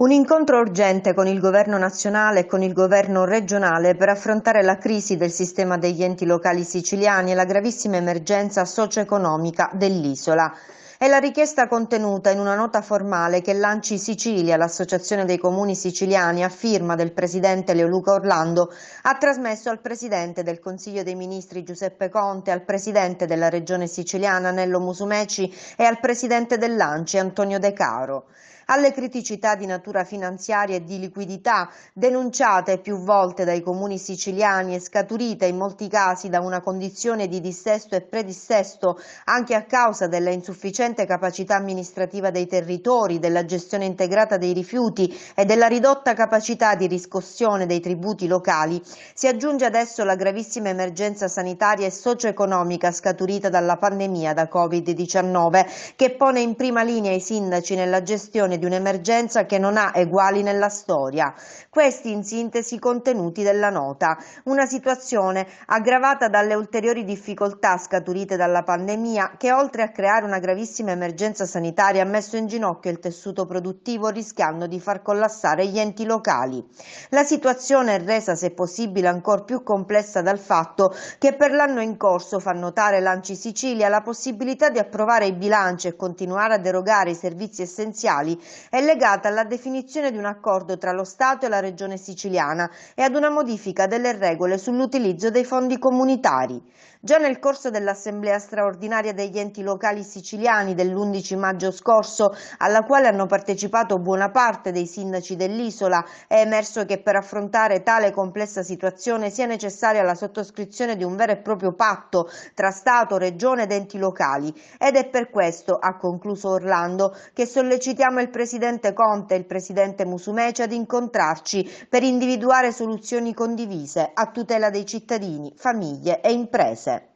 Un incontro urgente con il governo nazionale e con il governo regionale per affrontare la crisi del sistema degli enti locali siciliani e la gravissima emergenza socio-economica dell'isola. È la richiesta contenuta in una nota formale che Lanci Sicilia, l'Associazione dei Comuni Siciliani, a firma del presidente Leoluca Orlando, ha trasmesso al presidente del Consiglio dei Ministri Giuseppe Conte, al presidente della Regione Siciliana Nello Musumeci e al presidente del Lanci Antonio De Caro alle criticità di natura finanziaria e di liquidità denunciate più volte dai comuni siciliani e scaturite in molti casi da una condizione di dissesto e predissesto anche a causa della insufficiente capacità amministrativa dei territori, della gestione integrata dei rifiuti e della ridotta capacità di riscossione dei tributi locali, si aggiunge adesso la gravissima emergenza sanitaria e socio-economica scaturita dalla pandemia da Covid-19 che pone in prima linea i sindaci nella gestione di un'emergenza che non ha eguali nella storia. Questi in sintesi i contenuti della nota. Una situazione aggravata dalle ulteriori difficoltà scaturite dalla pandemia che oltre a creare una gravissima emergenza sanitaria ha messo in ginocchio il tessuto produttivo rischiando di far collassare gli enti locali. La situazione è resa se possibile ancora più complessa dal fatto che per l'anno in corso fa notare l'Anci Sicilia la possibilità di approvare i bilanci e continuare a derogare i servizi essenziali è legata alla definizione di un accordo tra lo Stato e la Regione siciliana e ad una modifica delle regole sull'utilizzo dei fondi comunitari. Già nel corso dell'Assemblea straordinaria degli enti locali siciliani dell'11 maggio scorso, alla quale hanno partecipato buona parte dei sindaci dell'isola, è emerso che per affrontare tale complessa situazione sia necessaria la sottoscrizione di un vero e proprio patto tra Stato, Regione ed enti locali ed è per questo, ha concluso Orlando, che sollecitiamo il presidente Conte e il presidente Musumeci ad incontrarci per individuare soluzioni condivise a tutela dei cittadini, famiglie e imprese.